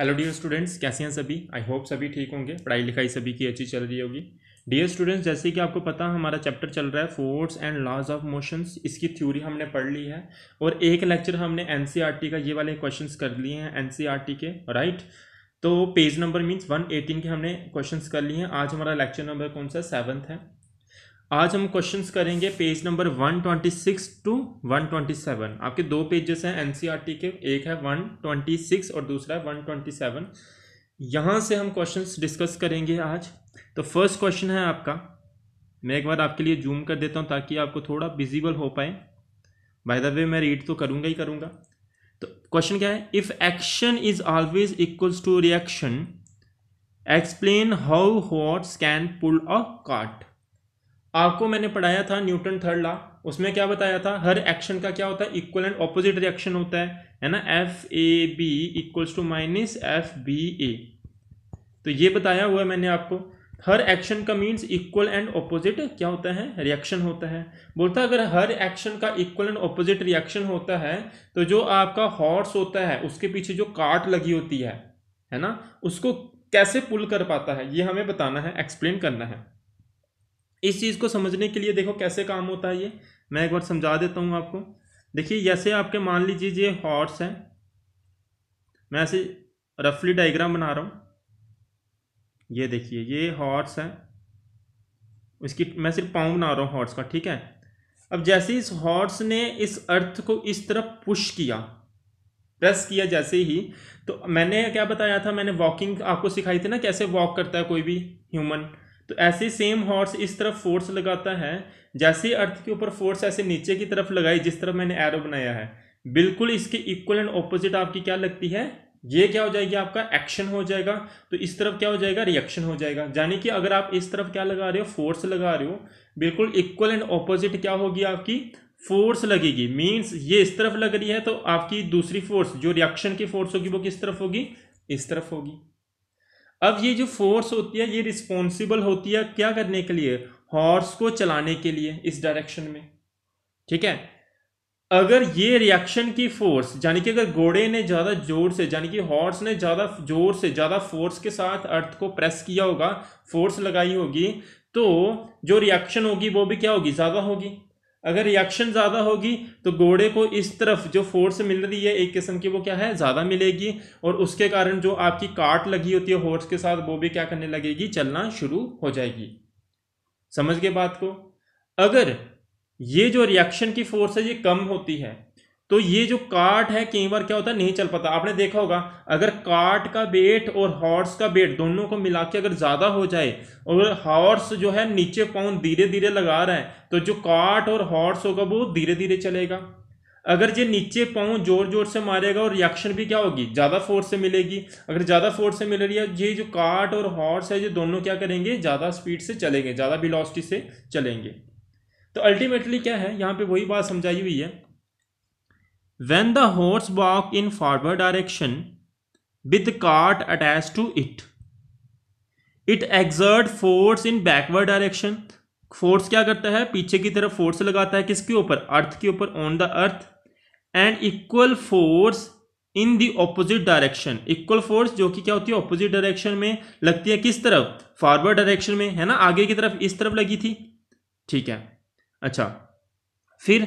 hello dear students कैसे हैं सभी आई होप सभी ठीक होंगे पढ़ाई लिखाई सभी की अच्छी चल रही होगी डियर स्टूडेंट्स जैसे कि आपको पता हमारा चैप्टर चल रहा है force and laws of motions इसकी थ्योरी हमने पढ़ ली है और एक लेक्चर हमने एन e का ये वाले क्वेश्चंस कर लिए हैं एन e के राइट तो page number means one eighteen के हमने क्वेश्चन कर लिए हैं आज हमारा लेक्चर नंबर कौन सा सेवन्थ है आज हम क्वेश्चंस करेंगे पेज नंबर 126 टू वन आपके दो पेजेस हैं एनसीईआरटी e के एक है 126 और दूसरा है 127 यहाँ से हम क्वेश्चंस डिस्कस करेंगे आज तो फर्स्ट क्वेश्चन है आपका मैं एक बार आपके लिए जूम कर देता हूँ ताकि आपको थोड़ा विजिबल हो पाए बाय द वे मैं रीड तो करूँगा ही करूँगा तो क्वेश्चन क्या है if action is always equals to reaction explain how horse can pull a cart आपको मैंने पढ़ाया था न्यूटन थर्ड ला उसमें क्या बताया था हर एक्शन का क्या होता है इक्वल एंड ऑपोजिट रिएक्शन होता है है ना F A B equals to minus F B A तो ये बताया हुआ है मैंने आपको हर एक्शन का मीन्स इक्वल एंड ऑपोजिट क्या होता है रिएक्शन होता है बोलता अगर हर एक्शन का इक्वल एंड ऑपोजिट रिएक्शन होता है तो जो आपका हॉर्स होता है उसके पीछे जो काट लगी होती है है ना उसको कैसे पुल कर पाता है ये हमें बताना है एक्सप्लेन करना है इस चीज़ को समझने के लिए देखो कैसे काम होता है ये मैं एक बार समझा देता हूँ आपको देखिए जैसे आपके मान लीजिए ये हॉर्स है मैं ऐसे रफली डायग्राम बना रहा हूँ ये देखिए ये हॉर्स है इसकी मैं सिर्फ पाँव बना रहा हूँ हॉर्स का ठीक है अब जैसे इस हॉर्स ने इस अर्थ को इस तरह पुश किया प्रेस किया जैसे ही तो मैंने क्या बताया था मैंने वॉकिंग आपको सिखाई थी ना कैसे वॉक करता है कोई भी ह्यूमन तो ऐसे सेम हॉर्स इस तरफ फोर्स लगाता है जैसे अर्थ के ऊपर फोर्स ऐसे नीचे की तरफ लगाई जिस तरफ मैंने एरो बनाया है बिल्कुल इसके इक्वल एंड ऑपोजिट आपकी क्या लगती है ये क्या हो जाएगी आपका एक्शन हो जाएगा तो इस तरफ क्या हो जाएगा रिएक्शन हो जाएगा यानी कि अगर आप इस तरफ क्या लगा रहे हो फोर्स लगा रहे हो बिल्कुल इक्वल एंड ऑपोजिट क्या होगी आपकी फोर्स लगेगी मींस ये इस तरफ लग रही है तो आपकी दूसरी फोर्स जो रिएक्शन की फोर्स होगी वो किस तरफ होगी इस तरफ होगी अब ये जो फोर्स होती है ये रिस्पॉन्सिबल होती है क्या करने के लिए हॉर्स को चलाने के लिए इस डायरेक्शन में ठीक है अगर ये रिएक्शन की फोर्स यानी कि अगर घोड़े ने ज़्यादा जोर से यानी कि हॉर्स ने ज़्यादा जोर से ज़्यादा फोर्स के साथ अर्थ को प्रेस किया होगा फोर्स लगाई होगी तो जो रिएक्शन होगी वो भी क्या होगी ज़्यादा होगी अगर रिएक्शन ज़्यादा होगी तो घोड़े को इस तरफ जो फोर्स मिल रही है एक किस्म की वो क्या है ज़्यादा मिलेगी और उसके कारण जो आपकी काट लगी होती है हॉर्स के साथ वो भी क्या करने लगेगी चलना शुरू हो जाएगी समझ गए बात को अगर ये जो रिएक्शन की फोर्स है ये कम होती है तो ये जो कार्ट है कई बार क्या होता है नहीं चल पाता आपने देखा होगा अगर कार्ट का वेट और हॉर्स का वेट दोनों को मिला के अगर ज़्यादा हो जाए और हॉर्स जो है नीचे पाउन धीरे धीरे लगा रहा है तो जो कार्ट और हॉर्स होगा वो धीरे धीरे चलेगा अगर ये नीचे पाँव जोर जोर से मारेगा और रिएक्शन भी क्या होगी ज़्यादा फोर्स से मिलेगी अगर ज़्यादा फोर्स से मिल रही है ये जो कार्ट और हॉर्स है ये दोनों क्या करेंगे ज़्यादा स्पीड से चलेंगे ज़्यादा बिलॉसिटी से चलेंगे तो अल्टीमेटली क्या है यहाँ पे वही बात समझाई हुई है When the horse walk in forward direction with the cart attached to it, it exert force in backward direction force क्या करता है पीछे की तरफ फोर्स लगाता है किसके ऊपर अर्थ के ऊपर on the earth and equal force in the opposite direction equal force जो कि क्या होती है ऑपोजिट डायरेक्शन में लगती है किस तरफ फॉरवर्ड डायरेक्शन में है ना आगे की तरफ इस तरफ लगी थी ठीक है अच्छा फिर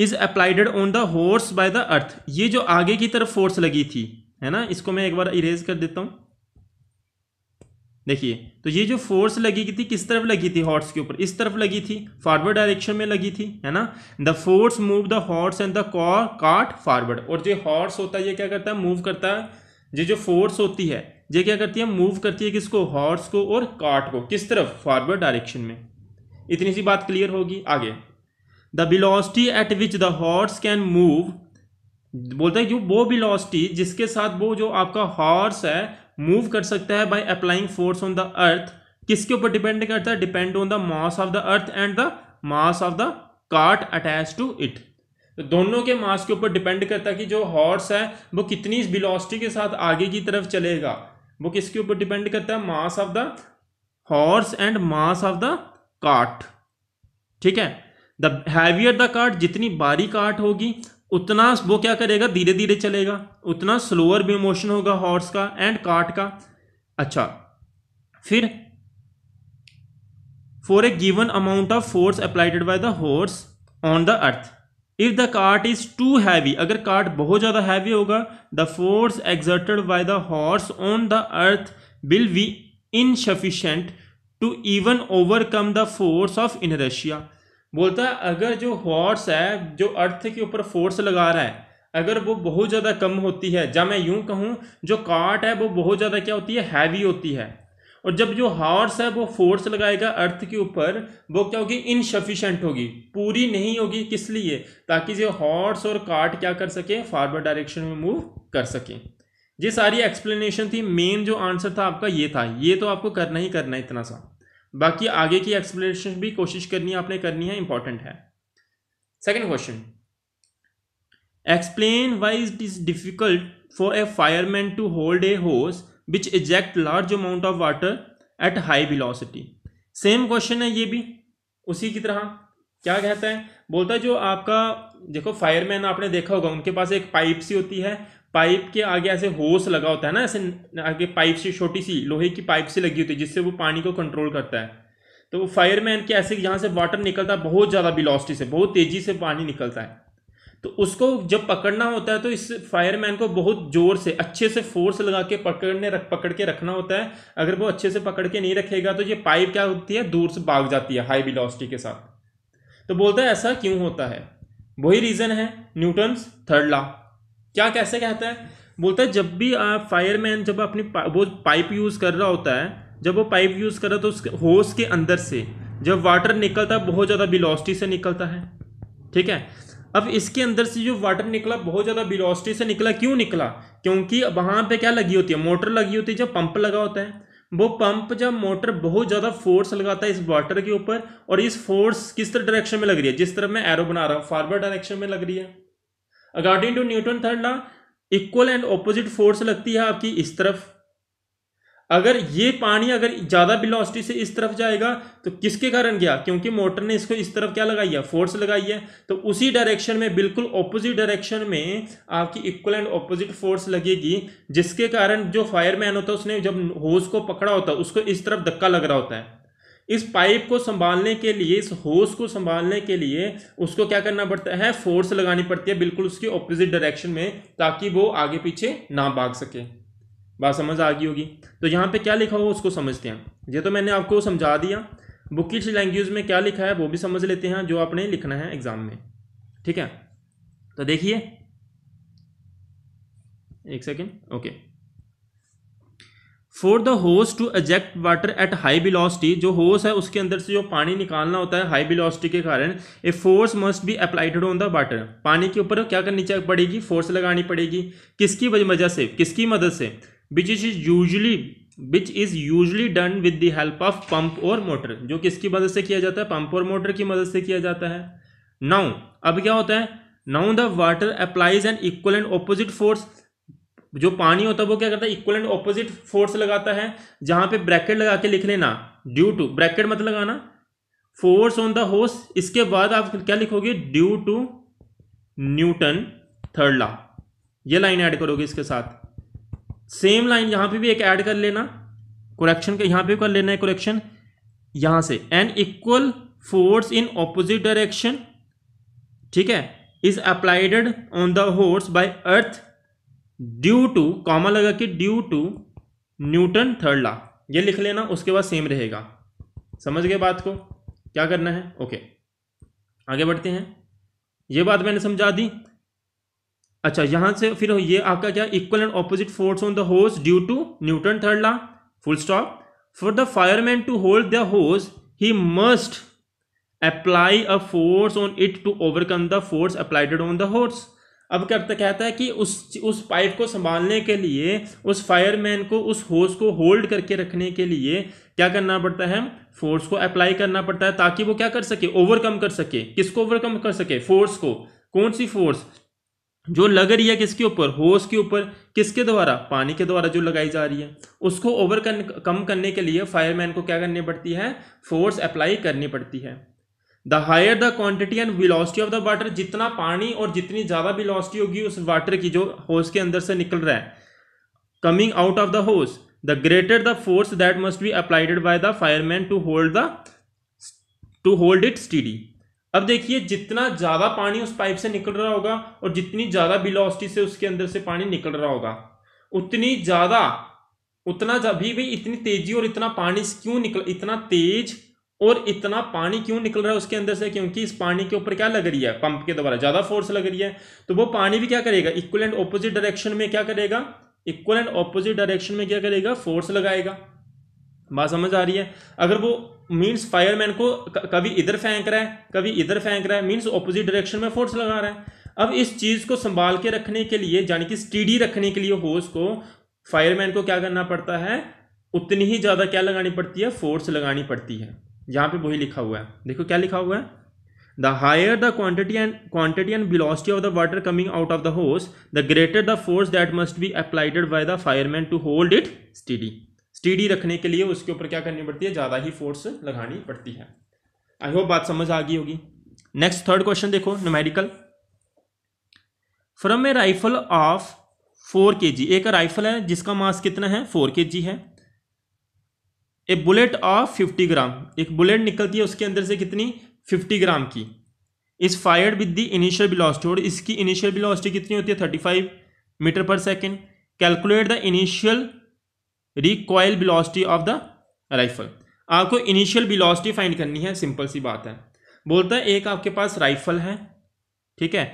is applied on the horse by the earth ये जो आगे की तरफ फोर्स लगी थी है ना इसको मैं एक बार इरेज कर देता हूं देखिए तो ये जो फोर्स लगी थी किस तरफ लगी थी हॉर्स के ऊपर इस तरफ लगी थी फॉरवर्ड डायरेक्शन में लगी थी है ना the force move the horse and the cart forward और जो हॉर्स होता है ये क्या करता है मूव करता है ये जो फोर्स होती है ये क्या करती है मूव करती है किसको हॉर्स को और कार्ट को किस तरफ फॉरवर्ड डायरेक्शन में इतनी सी बात क्लियर होगी आगे the velocity at which the horse can move बोलते हैं जो वो बिलोसिटी जिसके साथ वो जो आपका हॉर्स है मूव कर सकता है by applying force on the earth किसके ऊपर डिपेंड करता है depend on the mass of the earth and the mass of the cart attach to it तो दोनों के मास के ऊपर डिपेंड करता है कि जो हॉर्स है वो कितनी बिलोसिटी के साथ आगे की तरफ चलेगा वो किसके ऊपर डिपेंड करता है mass of the horse and mass of the cart ठीक है द हैवियर द काट जितनी बारी काट होगी उतना वो क्या करेगा धीरे धीरे चलेगा उतना स्लोअर भी मोशन होगा हॉर्स का एंड कार्ट का अच्छा फिर for a given amount of force applied by the horse on the earth if the cart is too heavy अगर कार्ट बहुत ज़्यादा हैवी होगा the force exerted by the horse on the earth will be insufficient to even overcome the force of inertia बोलता है अगर जो horse है जो अर्थ के ऊपर फोर्स लगा रहा है अगर वो बहुत ज़्यादा कम होती है जब मैं यूँ कहूँ जो काट है वो बहुत ज़्यादा क्या होती है हैवी होती है और जब जो हॉर्स है वो फोर्स लगाएगा अर्थ के ऊपर वो क्या होगी इनसफिशेंट होगी पूरी नहीं होगी किस लिए ताकि जो हॉर्स और काट क्या कर सके फॉरवर्ड डायरेक्शन में मूव कर सके ये सारी एक्सप्लेनेशन थी मेन जो आंसर था आपका ये था ये तो आपको करना ही करना है इतना सा बाकी आगे की एक्सप्लेनेशन भी कोशिश करनी है आपने करनी है इंपॉर्टेंट है second question explain why it is difficult for a fireman to hold a hose which eject large amount of water at high velocity same question है ये भी उसी की तरह क्या कहता है बोलता है जो आपका देखो फायरमैन आपने देखा होगा उनके पास एक पाइप सी होती है पाइप के आगे ऐसे होस लगा होता है ना ऐसे आगे पाइप से छोटी सी लोहे की पाइप से लगी होती है जिससे वो पानी को कंट्रोल करता है तो वो फायरमैन के ऐसे यहाँ से वाटर निकलता है बहुत ज़्यादा बिलॉसिटी से बहुत तेज़ी से पानी निकलता है तो उसको जब पकड़ना होता है तो इस फायरमैन को बहुत जोर से अच्छे से फोर्स लगा के पकड़ने रख पकड़ के रखना होता है अगर वो अच्छे से पकड़ के नहीं रखेगा तो ये पाइप क्या होती है दूर से भाग जाती है हाई बिलॉसिटी के साथ तो बोलता है ऐसा क्यों होता है वही रीज़न है न्यूटन्स थर्ड लॉ क्या कैसे कहता है बोलता है जब भी आप फायरमैन जब अपनी पा, वो पाइप यूज़ कर रहा होता है जब वो पाइप यूज़ कर रहा तो उसके होस के अंदर से जब वाटर निकलता है बहुत ज़्यादा बिलोस्टी से निकलता है ठीक है अब इसके अंदर से जो वाटर निकला बहुत ज़्यादा बिलोस्टी से निकला क्यों निकला क्योंकि वहाँ पे क्या लगी होती है मोटर लगी होती है जब पंप लगा होता है वो पंप जब मोटर बहुत ज़्यादा फोर्स लगाता है इस वाटर के ऊपर और इस फोर्स किस तरह डायरेक्शन में लग रही है जिस तरह मैं एरो बना रहा हूँ फॉरवर्ड डायरेक्शन में लग रही है according to Newton third law equal and opposite force लगती है आपकी इस तरफ अगर ये पानी अगर ज़्यादा वेलोसिटी से इस तरफ जाएगा तो किसके कारण गया क्योंकि मोटर ने इसको इस तरफ क्या लगाई है फोर्स लगाई है तो उसी डायरेक्शन में बिल्कुल ऑपोजिट डायरेक्शन में आपकी इक्वल एंड ऑपोजिट फोर्स लगेगी जिसके कारण जो फायरमैन होता है उसने जब होज को पकड़ा होता है उसको इस तरफ धक्का लग रहा होता है इस पाइप को संभालने के लिए इस होस को संभालने के लिए उसको क्या करना पड़ता है फोर्स लगानी पड़ती है बिल्कुल उसके ऑपोजिट डायरेक्शन में ताकि वो आगे पीछे ना भाग सके बात समझ आ गई होगी तो यहाँ पे क्या लिखा हुआ उसको समझते हैं ये तो मैंने आपको समझा दिया बुकिश लैंग्वेज में क्या लिखा है वो भी समझ लेते हैं जो आपने लिखना है एग्जाम में ठीक है तो देखिए एक second okay for the hose to eject water at high velocity जो होस है उसके अंदर से जो पानी निकालना होता है हाई बिलोसिटी के कारण a force must be applied on the water पानी के ऊपर क्या करनी चाहिए पड़ेगी फोर्स लगानी पड़ेगी किसकी वजह से किसकी मदद से which is is usually which is usually done with the help of pump और मोटर जो किसकी मदद से किया जाता है पंप और मोटर की मदद से किया जाता है नाउ अब क्या होता है now the water applies an equal and opposite force जो पानी होता है वो क्या करता है इक्वल ऑपोजिट फोर्स लगाता है जहां पे ब्रैकेट लगा के लिख लेना ड्यू टू ब्रैकेट मत लगाना फोर्स ऑन द होस इसके बाद आप क्या लिखोगे due to Newton third law ये लाइन ऐड करोगे इसके साथ सेम लाइन यहां पे भी एक ऐड कर लेना कुरेक्शन का यहां पे कर लेना है कुरेक्शन यहां से an equal force in opposite direction ठीक है is applied on the horse by earth due to comma लगा कि due to Newton third law ये लिख लेना उसके बाद सेम रहेगा समझ गए बात को क्या करना है ओके आगे बढ़ते हैं ये बात मैंने समझा दी अच्छा यहां से फिर ये आपका क्या equal and opposite force on the hose due to Newton third law full stop for the fireman to hold the hose he must apply a force on it to overcome the force applied on the horse अब करते कहता है कि उस उस pipe को संभालने के लिए उस फायरमैन को उस होस को होल्ड करके रखने के लिए क्या करना पड़ता है फोर्स को अप्लाई करना पड़ता है ताकि वो क्या कर सके ओवरकम कर सके किसको ओवरकम कर सके फोर्स को कौन सी फोर्स जो लग रही है किसके ऊपर होस के ऊपर किसके द्वारा पानी के द्वारा जो लगाई जा रही है उसको ओवर कम करने के लिए फायरमैन को क्या करनी पड़ती है फोर्स अप्लाई करनी पड़ती है the higher the quantity and velocity of the water जितना पानी और जितनी ज़्यादा विलॉसिटी होगी उस वाटर की जो होस के अंदर से निकल रहा है coming out of the hose the greater the force that must be applied by the fireman to hold the to hold it steady अब देखिए जितना ज़्यादा पानी उस पाइप से निकल रहा होगा और जितनी ज़्यादा विलॉसिटी से उसके अंदर से पानी निकल रहा होगा उतनी ज़्यादा उतना भी भी इतनी तेजी और इतना पानी क्यों निकल इतना तेज और इतना पानी क्यों निकल रहा है उसके अंदर से क्योंकि इस पानी के ऊपर क्या लग रही है पंप के द्वारा ज़्यादा फोर्स लग रही है तो वो पानी भी क्या करेगा इक्वल एंड ऑपोजिट डायरेक्शन में क्या करेगा इक्वल एंड ऑपोजिट डायरेक्शन में क्या करेगा फोर्स लगाएगा बात समझ आ रही है अगर वो मीन्स फायरमैन को कभी इधर फेंक रहा है कभी इधर फेंक रहा है मीन्स ऑपोजिट डायरेक्शन में फोर्स लगा रहा है अब इस चीज़ को संभाल के रखने के लिए यानी कि स्टीडी रखने के लिए होस को फायरमैन को क्या करना पड़ता है उतनी ही ज़्यादा क्या लगानी पड़ती है फोर्स लगानी पड़ती है यहाँ पे वही लिखा हुआ है देखो क्या लिखा हुआ है the higher the quantity and quantity and velocity of the water coming out of the hose the greater the force that must be applied by the fireman to hold it steady steady रखने के लिए उसके ऊपर क्या करनी पड़ती है ज़्यादा ही फोर्स लगानी पड़ती है आई होप बात समझ आ गई होगी नेक्स्ट थर्ड क्वेश्चन देखो numerical from a rifle of four K G एक राइफल है जिसका मास कितना है फोर के जी है a bullet of fifty gram एक बुलेट निकलती है उसके अंदर से कितनी फिफ्टी ग्राम की is fired with the initial velocity और इसकी इनिशियल वेलोसिटी कितनी होती है thirty five metre per second calculate the initial recoil velocity of the rifle आपको इनिशियल वेलोसिटी फाइंड करनी है सिंपल सी बात है बोलता है एक आपके पास राइफल है ठीक है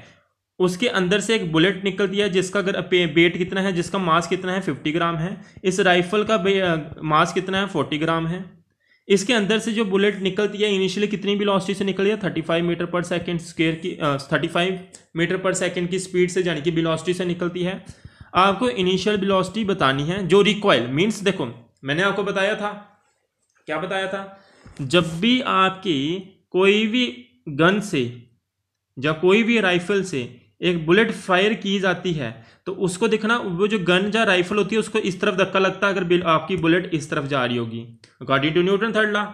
उसके अंदर से एक बुलेट निकलती है जिसका अगर वेट कितना है जिसका मास कितना है फिफ्टी ग्राम है इस राइफल का मास कितना है फोर्टी ग्राम है इसके अंदर से जो बुलेट निकलती है इनिशियली कितनी वेलोसिटी से निकली है thirty five metre per second square की thirty five metre per second की स्पीड से यानी कि वेलोसिटी से निकलती है आपको इनिशियल वेलोसिटी बतानी है जो रिकॉयल मीन्स देखो मैंने आपको बताया था क्या बताया था जब भी आपकी कोई भी गन से या कोई भी राइफल से एक बुलेट फायर की जाती है तो उसको देखना वो जो गन या राइफल होती है उसको इस तरफ धक्का लगता है अगर आपकी बुलेट इस तरफ जा रही होगी according to Newton third law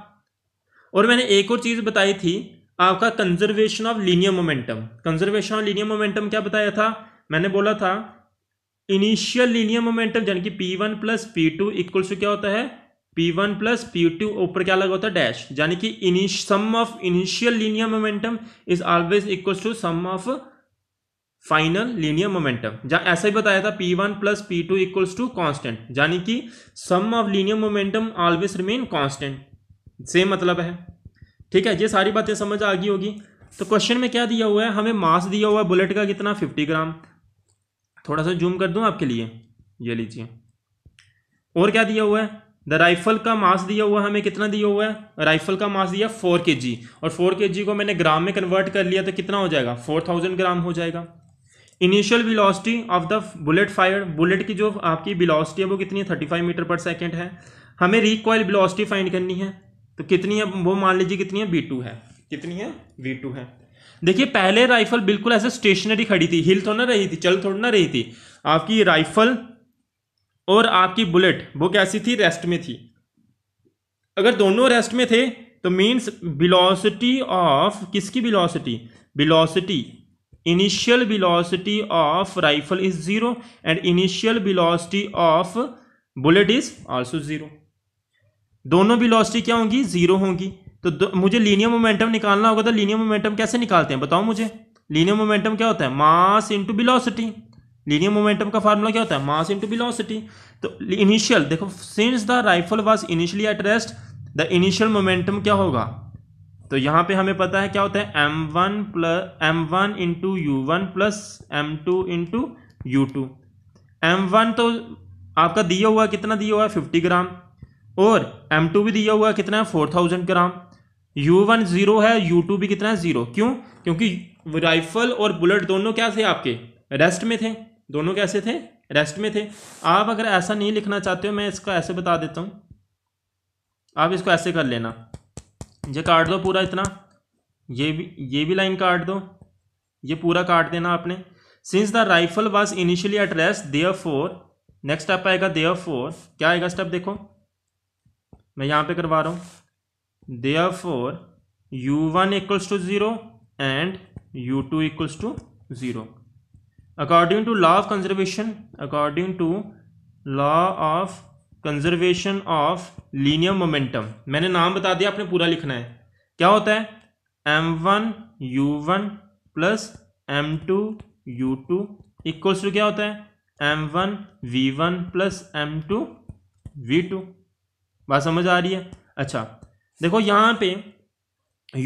और मैंने एक और चीज़ बताई थी आपका conservation of linear momentum conservation of linear momentum क्या बताया था मैंने बोला था इनिशियल लीनियर मोमेंटम यानी कि P one plus P two equal to क्या होता है P one plus P two ऊपर क्या लगा होता है डैश यानी कि sum of initial linear momentum is always equal to sum of final linear momentum जहां ऐसा ही बताया था P one plus P two equals to constant यानी कि sum of linear momentum always remain constant same मतलब है ठीक है ये सारी बातें समझ आ गई होगी तो क्वेश्चन में क्या दिया हुआ है हमें मास दिया हुआ है बुलेट का कितना फिफ्टी ग्राम थोड़ा सा जूम कर दूं आपके लिए ये लीजिए और क्या दिया हुआ है द राइफल का मास दिया हुआ हमें कितना दिया हुआ है राइफल का मास दिया फोर के जी और फोर के जी को मैंने ग्राम में कन्वर्ट कर लिया तो कितना हो जाएगा फोर थाउजेंड ग्राम हो जाएगा initial velocity of the bullet fire bullet की जो आपकी विलॉसिटी है वो कितनी है thirty five metre per second है हमें रिकॉयल विलॉसिटी फाइंड करनी है तो कितनी है वो मान लीजिए कितनी है बी टू है कितनी है बी टू है देखिए पहले राइफल बिल्कुल ऐसे स्टेशनरी खड़ी थी हिल थोड़ी ना रही थी चल थोड़ी ना रही थी आपकी राइफल और आपकी बुलेट वो कैसी थी रेस्ट में थी अगर दोनों रेस्ट में थे तो मीन्स बिलोसिटी ऑफ किसकी velocity velocity initial velocity of rifle is zero and initial velocity of bullet is also zero दोनों बिलोसिटी क्या होंगी जीरो होंगी तो मुझे लीनियर मोमेंटम निकालना होगा तो लीनियर मोमेंटम कैसे निकालते हैं बताओ मुझे लीनियर मोमेंटम क्या होता है mass into velocity linear momentum का फार्मूला क्या होता है मास इंटू बिलोसिटी तो इनिशियल देखो since the rifle was initially at rest the initial momentum क्या होगा तो यहाँ पे हमें पता है क्या होता है M one plus M one into U one plus M two into U two M one तो आपका दिया हुआ कितना दिया हुआ है फिफ्टी ग्राम और एम टू भी दिया हुआ कितना है four thousand gram U one zero है यू टू भी कितना है जीरो क्यों क्योंकि राइफल और बुलेट दोनों क्या थे आपके रेस्ट में थे दोनों कैसे थे रेस्ट में थे आप अगर ऐसा नहीं लिखना चाहते हो मैं इसको ऐसे बता देता हूँ आप इसको ऐसे कर लेना ये काट दो पूरा इतना ये भी ये भी लाइन काट दो ये पूरा काट देना आपने since the rifle was initially at rest of four next step आएगा ऑफ फोर क्या आएगा स्टेप देखो मैं यहाँ पे करवा रहा हूँ of four U one equals to zero and U two equals to zero according to law of conservation according to law of conservation of linear momentum मैंने नाम बता दिया आपने पूरा लिखना है क्या होता है M one U one plus M two U two equals to क्या होता है M one V one plus M two V two बात समझ आ रही है अच्छा देखो यहां पे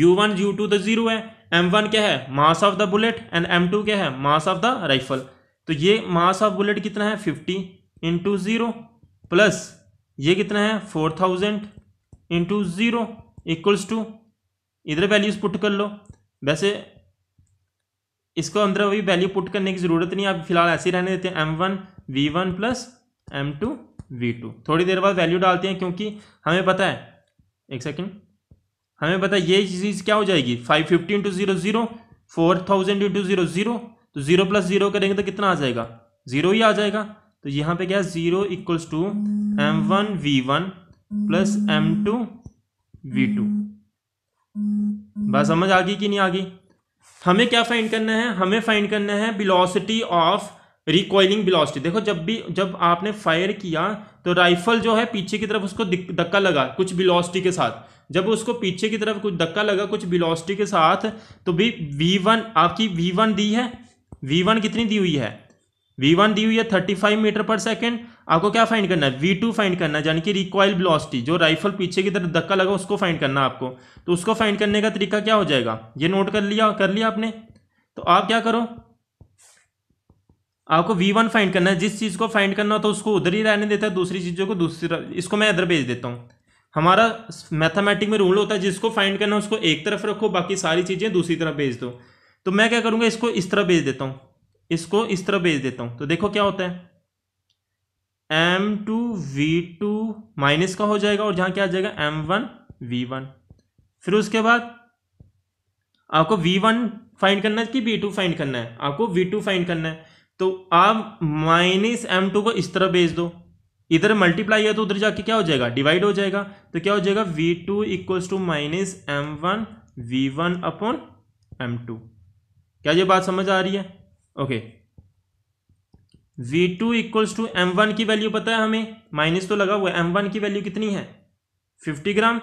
यू वन यू टू तो जीरो है एम वन क्या है mass of the bullet and M two क्या है मास ऑफ द राइफल तो ये मास ऑफ बुलेट कितना है फिफ्टी इंटू जीरो प्लस ये कितना है four thousand into zero equals to इधर वैल्यूज पुट कर लो वैसे इसको अंदर अभी वैल्यू पुट करने की ज़रूरत नहीं आप फिलहाल ऐसे ही रहने देते हैं M one V one plus M two V two थोड़ी देर बाद वैल्यू डालते हैं क्योंकि हमें पता है एक सेकेंड हमें पता है ये चीज़ क्या हो जाएगी five fifty into zero zero four thousand into zero zero तो ज़ीरो प्लस ज़ीरो करेंगे तो कितना आ जाएगा ज़ीरो ही आ जाएगा तो यहाँ पे क्या zero equals to M one V one plus M two V two बात समझ आ गई कि नहीं आ गई हमें क्या फाइंड करना है हमें फाइंड करना है बिलोसिटी ऑफ रिकॉइलिंग बिलोसिटी देखो जब भी जब आपने फायर किया तो राइफल जो है पीछे की तरफ उसको धक्का लगा कुछ बिलोसिटी के साथ जब उसको पीछे की तरफ कुछ धक्का लगा कुछ बिलोसिटी के साथ तो भी वी वन आपकी वी वन दी है वी वन कितनी दी हुई है वी वन दी हुई है thirty five metre per second आपको क्या फाइंड करना है वी टू फाइंड करना है यानी कि रिकॉयल ब्लॉसिटी जो राइफल पीछे की तरफ धक्का लगा उसको फाइंड करना आपको तो उसको फाइंड करने का तरीका क्या हो जाएगा ये नोट कर लिया कर लिया आपने तो आप क्या करो आपको वी वन फाइंड करना है जिस चीज़ को फाइंड करना हो तो उसको उधर ही रहने देता है दूसरी चीज़ों को दूसरी इसको मैं इधर भेज देता हूँ हमारा मैथमेटिक में रूल होता है जिसको फाइंड करना है उसको एक तरफ रखो बाकी सारी चीज़ें दूसरी तरफ भेज दो तो मैं क्या करूँगा इसको इस तरह भेज देता हूँ इसको इस तरह भेज देता हूँ तो देखो क्या होता है M two V two minus का हो जाएगा और जहाँ क्या आ जाएगा एम वन वी वन फिर उसके बाद आपको वी वन फाइंड करना है कि वी टू फाइंड करना है आपको वी टू फाइंड करना है तो आप माइनस एम टू को इस तरह भेज दो इधर मल्टीप्लाई है तो उधर जाके क्या हो जाएगा डिवाइड हो जाएगा तो क्या हो जाएगा V two equals to minus M one V one upon M two क्या ये बात समझ आ रही है okay V two equals to M one की वैल्यू पता है हमें माइनस तो लगा हुआ है एम वन की वैल्यू कितनी है फिफ्टी ग्राम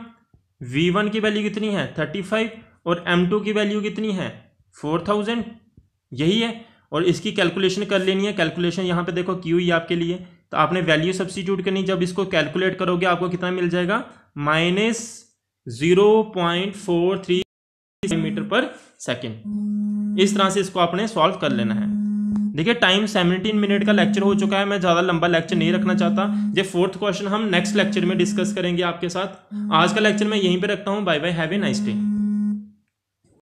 वी वन की वैल्यू कितनी है थर्टी फाइव और एम टू की वैल्यू कितनी है फोर थाउजेंड यही है और इसकी कैलकुलेशन कर लेनी है कैलकुलेशन यहाँ पे देखो क्यू ही आपके लिए तो आपने वैल्यू सब्सिट्यूट करनी जब इसको कैलकुलेट करोगे आपको कितना मिल जाएगा minus zero point four three meter per second इस तरह से इसको आपने सॉल्व कर लेना है देखिए टाइम सेवनटीन मिनट का लेक्चर हो चुका है मैं ज़्यादा लंबा लेक्चर नहीं रखना चाहता ये फोर्थ क्वेश्चन हम नेक्स्ट लेक्चर में डिस्कस करेंगे आपके साथ आज का लेक्चर मैं यहीं पर रखता हूँ बाय बाय है नाइस डे